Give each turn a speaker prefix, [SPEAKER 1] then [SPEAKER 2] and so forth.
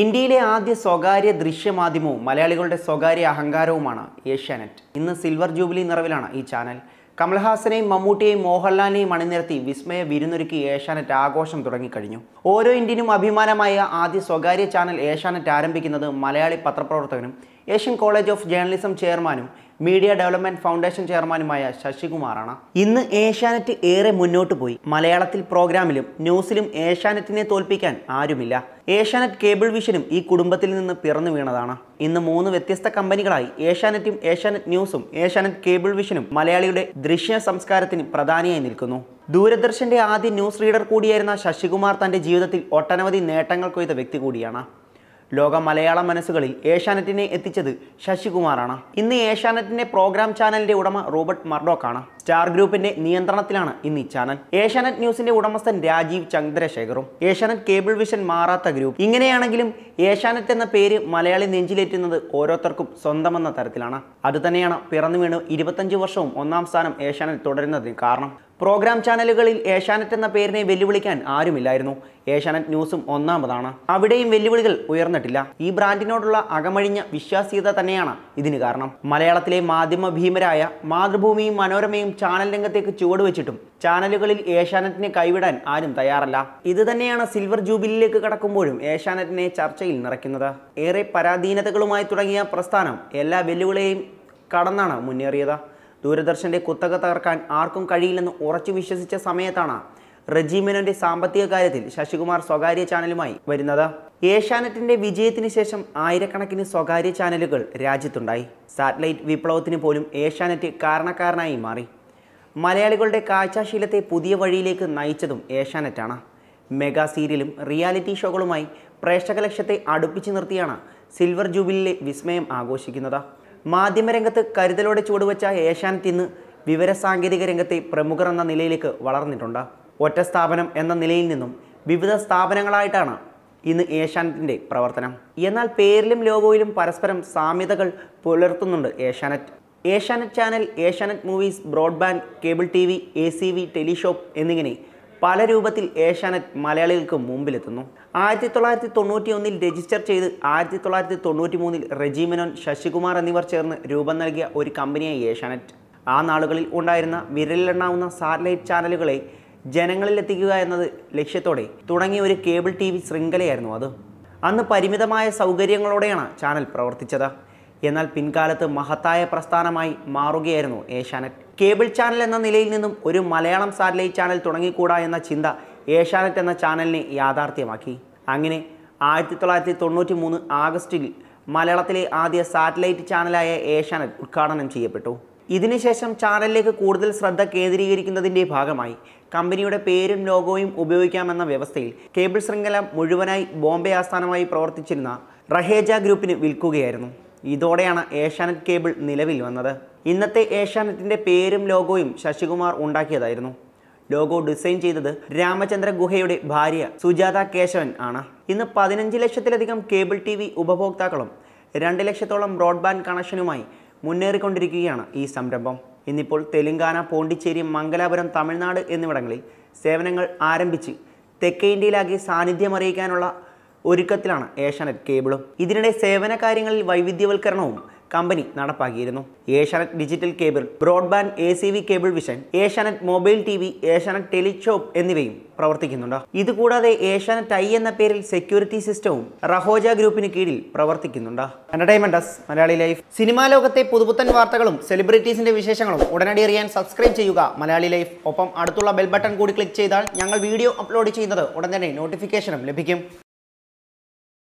[SPEAKER 1] ഇന്ത്യയിലെ ആദ്യ സ്വകാര്യ ദൃശ്യമാധ്യമവും മലയാളികളുടെ സ്വകാര്യ അഹങ്കാരവുമാണ് ഏഷ്യാനെറ്റ് ഇന്ന് സിൽവർ ജൂബിലി നിറവിലാണ് ഈ ചാനൽ കമൽഹാസനെയും മമ്മൂട്ടിയെയും മോഹൻലാലിനെയും അണിനിരത്തി വിസ്മയ വിരുന്നൊരുക്കി ഏഷ്യാനെറ്റ് ആഘോഷം തുടങ്ങിക്കഴിഞ്ഞു ഓരോ ഇന്ത്യനും അഭിമാനമായ ആദ്യ സ്വകാര്യ ചാനൽ ഏഷ്യാനെറ്റ് ആരംഭിക്കുന്നത് മലയാളി പത്രപ്രവർത്തകനും ഏഷ്യൻ കോളേജ് ഓഫ് ജേർണലിസം ചെയർമാനും മീഡിയ ഡെവലപ്മെന്റ് ഫൗണ്ടേഷൻ ചെയർമാനുമായ ശശികുമാറാണ് ഇന്ന് ഏഷ്യാനെറ്റ് ഏറെ മുന്നോട്ട് പോയി മലയാളത്തിൽ പ്രോഗ്രാമിലും ന്യൂസിലും ഏഷ്യാനെറ്റിനെ തോൽപ്പിക്കാൻ ആരുമില്ല ഏഷ്യാനെറ്റ് കേബിൾ വിഷനും ഈ കുടുംബത്തിൽ നിന്ന് പിറന്നു വീണതാണ് ഇന്ന് മൂന്ന് വ്യത്യസ്ത കമ്പനികളായി ഏഷ്യാനെറ്റും ഏഷ്യാനെറ്റ് ന്യൂസും ഏഷ്യാനെറ്റ് കേബിൾ വിഷനും മലയാളിയുടെ ദൃശ്യ സംസ്കാരത്തിന് പ്രധാനിയായി നിൽക്കുന്നു ദൂരദർശന്റെ ആദ്യ ന്യൂസ് റീഡർ കൂടിയായിരുന്ന ശശികുമാർ തന്റെ ജീവിതത്തിൽ ഒട്ടനവധി നേട്ടങ്ങൾ കൊയ്ത വ്യക്തി കൂടിയാണ് ലോക മലയാള മനസ്സുകളിൽ ഏഷ്യാനെറ്റിനെ എത്തിച്ചത് ശശികുമാറാണ് ഇന്ന് ഏഷ്യാനെറ്റിന്റെ പ്രോഗ്രാം ചാനലിന്റെ ഉടമ റോബർട്ട് മർഡോക്ക് ആണ് സ്റ്റാർ ഗ്രൂപ്പിന്റെ നിയന്ത്രണത്തിലാണ് ഇന്ന് ഈ ചാനൽ ഏഷ്യാനെറ്റ് ന്യൂസിന്റെ ഉടമസ്ഥൻ രാജീവ് ചന്ദ്രശേഖറും ഏഷ്യാനെറ്റ് കേബിൾ വിഷൻ മാറാത്ത ഗ്രൂപ്പ് ഇങ്ങനെയാണെങ്കിലും ഏഷ്യാനെറ്റ് എന്ന പേര് മലയാളി നെഞ്ചിലേറ്റുന്നത് ഓരോരുത്തർക്കും സ്വന്തമെന്ന തരത്തിലാണ് അതുതന്നെയാണ് പിറന്നു വീണ് ഇരുപത്തഞ്ച് വർഷവും ഒന്നാം സ്ഥാനം ഏഷ്യാനെറ്റ് തുടരുന്നതിന് കാരണം പ്രോഗ്രാം ചാനലുകളിൽ ഏഷ്യാനെറ്റ് എന്ന പേരിനെ വെല്ലുവിളിക്കാൻ ആരുമില്ലായിരുന്നു ഏഷ്യാനെറ്റ് ന്യൂസും ഒന്നാമതാണ് അവിടെയും വെല്ലുവിളികൾ ഉയർന്നിട്ടില്ല ഈ ബ്രാൻഡിനോടുള്ള അകമഴിഞ്ഞ വിശ്വാസ്യത തന്നെയാണ് ഇതിന് കാരണം മലയാളത്തിലെ മാധ്യമ ഭീമരായ മാതൃഭൂമിയും മനോരമയും ചാനൽ രംഗത്തേക്ക് ചുവടുവെച്ചിട്ടും ചാനലുകളിൽ ഏഷ്യാനെറ്റിനെ കൈവിടാൻ ആരും തയ്യാറല്ല ഇത് തന്നെയാണ് സിൽവർ ജൂബിലിയിലേക്ക് കടക്കുമ്പോഴും ഏഷ്യാനെറ്റിനെ ചർച്ചയിൽ നിറയ്ക്കുന്നത് ഏറെ പരാധീനതകളുമായി തുടങ്ങിയ പ്രസ്ഥാനം എല്ലാ വെല്ലുവിളിയെയും കടന്നാണ് മുന്നേറിയത് ദൂരദർശൻ്റെ കുത്തക തകർക്കാൻ ആർക്കും കഴിയില്ലെന്ന് ഉറച്ചു വിശ്വസിച്ച സമയത്താണ് റെജീമെനന്റെ സാമ്പത്തിക കാര്യത്തിൽ ശശികുമാർ സ്വകാര്യ ചാനലുമായി വരുന്നത് ഏഷ്യാനെറ്റിന്റെ വിജയത്തിന് ശേഷം ആയിരക്കണക്കിന് സ്വകാര്യ ചാനലുകൾ രാജ്യത്തുണ്ടായി സാറ്റലൈറ്റ് വിപ്ലവത്തിന് പോലും ഏഷ്യാനെറ്റ് കാരണക്കാരനായി മാറി മലയാളികളുടെ കാഴ്ചാശീലത്തെ പുതിയ വഴിയിലേക്ക് നയിച്ചതും ഏഷ്യാനെറ്റാണ് മെഗാ സീരിയലും റിയാലിറ്റി ഷോകളുമായി പ്രേക്ഷക ലക്ഷ്യത്തെ അടുപ്പിച്ചു നിർത്തിയാണ് സിൽവർ ജൂബിലിയിലെ വിസ്മയം ആഘോഷിക്കുന്നത് മാധ്യമരംഗത്ത് കരുതലോടെ ചുവടുവെച്ച ഏഷ്യാനെറ്റ് ഇന്ന് വിവരസാങ്കേതിക രംഗത്തെ പ്രമുഖർ എന്ന നിലയിലേക്ക് വളർന്നിട്ടുണ്ട് ഒറ്റ സ്ഥാപനം എന്ന നിലയിൽ നിന്നും വിവിധ സ്ഥാപനങ്ങളായിട്ടാണ് ഇന്ന് ഏഷ്യാനെറ്റിൻ്റെ പ്രവർത്തനം എന്നാൽ പേരിലും ലോഗോയിലും പരസ്പരം സാമ്യതകൾ പുലർത്തുന്നുണ്ട് Asianet Asianet channel Asianet movies broadband cable T V A C V teleshop എന്നിങ്ങനെ പല രൂപത്തിൽ ഏഷ്യാനെറ്റ് മലയാളികൾക്ക് മുമ്പിലെത്തുന്നു ആയിരത്തി തൊള്ളായിരത്തി തൊണ്ണൂറ്റി ഒന്നിൽ രജിസ്റ്റർ ചെയ്ത് ആയിരത്തി തൊള്ളായിരത്തി തൊണ്ണൂറ്റി മൂന്നിൽ റെജിമിനോൻ ശശികുമാർ എന്നിവർ ചേർന്ന് രൂപം നൽകിയ ഒരു കമ്പനിയായി ഏഷ്യാനെറ്റ് ആ നാളുകളിൽ ഉണ്ടായിരുന്ന വിരലിലെണ്ണാവുന്ന സാറ്റലൈറ്റ് ചാനലുകളെ ജനങ്ങളിലെത്തിക്കുക എന്നത് ലക്ഷ്യത്തോടെ തുടങ്ങിയ ഒരു കേബിൾ ടി വി ശൃംഖലയായിരുന്നു അത് അന്ന് പരിമിതമായ സൗകര്യങ്ങളോടെയാണ് ചാനൽ പ്രവർത്തിച്ചത് എന്നാൽ പിൻകാലത്ത് മഹത്തായ പ്രസ്ഥാനമായി മാറുകയായിരുന്നു ഏഷ്യാനെറ്റ് കേബിൾ ചാനൽ എന്ന നിലയിൽ നിന്നും ഒരു മലയാളം സാറ്റലൈറ്റ് ചാനൽ തുടങ്ങിക്കൂടാ എന്ന ചിന്ത ഏഷ്യാനെറ്റ് എന്ന ചാനലിനെ യാഥാർത്ഥ്യമാക്കി അങ്ങനെ ആയിരത്തി തൊള്ളായിരത്തി തൊണ്ണൂറ്റി മൂന്ന് ആഗസ്റ്റിൽ മലയാളത്തിലെ ആദ്യ സാറ്റലൈറ്റ് ചാനലായ ഏഷ്യാനെറ്റ് ഉദ്ഘാടനം ചെയ്യപ്പെട്ടു ഇതിനുശേഷം ചാനലിലേക്ക് കൂടുതൽ ശ്രദ്ധ കേന്ദ്രീകരിക്കുന്നതിൻ്റെ ഭാഗമായി കമ്പനിയുടെ പേരും ലോഗോയും ഉപയോഗിക്കാമെന്ന വ്യവസ്ഥയിൽ കേബിൾ ശൃംഖല മുഴുവനായി ബോംബെ ആസ്ഥാനമായി പ്രവർത്തിച്ചിരുന്ന റഹേജ ഗ്രൂപ്പിന് വിൽക്കുകയായിരുന്നു ഇതോടെയാണ് ഏഷ്യാനെറ്റ് കേബിൾ നിലവിൽ വന്നത് ഇന്നത്തെ ഏഷ്യാനെറ്റിൻ്റെ പേരും ലോഗോയും ശശികുമാർ ഉണ്ടാക്കിയതായിരുന്നു ലോഗോ ഡിസൈൻ ചെയ്തത് രാമചന്ദ്ര ഗുഹയുടെ ഭാര്യ സുജാത കേശവൻ ആണ് ഇന്ന് പതിനഞ്ച് ലക്ഷത്തിലധികം കേബിൾ ടി വി ഉപഭോക്താക്കളും രണ്ട് ലക്ഷത്തോളം ബ്രോഡ്ബാൻഡ് കണക്ഷനുമായി മുന്നേറിക്കൊണ്ടിരിക്കുകയാണ് ഈ സംരംഭം ഇന്നിപ്പോൾ തെലുങ്കാന പോണ്ടിച്ചേരി മംഗലാപുരം തമിഴ്നാട് എന്നിവിടങ്ങളിൽ സേവനങ്ങൾ ആരംഭിച്ച് തെക്കേ ഇന്ത്യയിലാകെ സാന്നിധ്യമറിയിക്കാനുള്ള ഒരുക്കത്തിലാണ് ഏഷ്യാനെറ്റ് കേബിളും ഇതിനിടെ സേവന കാര്യങ്ങളിൽ വൈവിധ്യവൽക്കരണവും കമ്പനി നടപ്പാക്കിയിരുന്നു Asianet digital cable broadband A C V cable vision Asianet mobile T V Asianet teleshop എന്നിവയും പ്രവർത്തിക്കുന്നുണ്ട് ഇതുകൂടാതെ ഏഷ്യാനെറ്റ് ഐ എന്ന പേരിൽ സെക്യൂരിറ്റി സിസ്റ്റവും റഹോജ ഗ്രൂപ്പിന് കീഴിൽ പ്രവർത്തിക്കുന്നുണ്ട് എൻ്റർടൈൻമെൻറ് മലയാളി ലൈഫ് സിനിമാ ലോകത്തെ പുതുപുത്തൻ വാർത്തകളും സെലിബ്രിറ്റീസിന്റെ വിശേഷങ്ങളും ഉടനടി അറിയാൻ സബ്സ്ക്രൈബ് ചെയ്യുക മലയാളി ലൈഫ് ഒപ്പം അടുത്തുള്ള ബെൽ ബട്ടൺ കൂടി ക്ലിക്ക് ചെയ്താൽ ഞങ്ങൾ വീഡിയോ അപ്ലോഡ് ചെയ്യുന്നത് ഉടൻ തന്നെ നോട്ടിഫിക്കേഷനും ലഭിക്കും